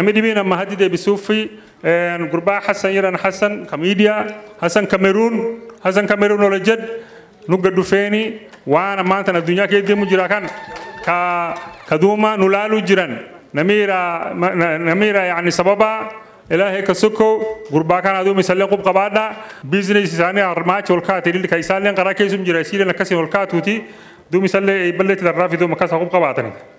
نمدي بينا مهدي بسوفي غربا حسن يران حسن كميديا حسن كاميرون حسن كاميرون ولا جد نقد فيني وانا ما انت الدنيا كيد مجرا كان كا كدوما نلالو جيران نميرا نميرا يعني سببا إلهي كسوكو غربا كان أدو مثلا قب قبادا بيزنس ثاني أرماش والكات اللي كيسالين قراكيزم جراسيلين لكسي والكات وتي دو مثلا يبلت الرافي دو مكاسا قب قبادني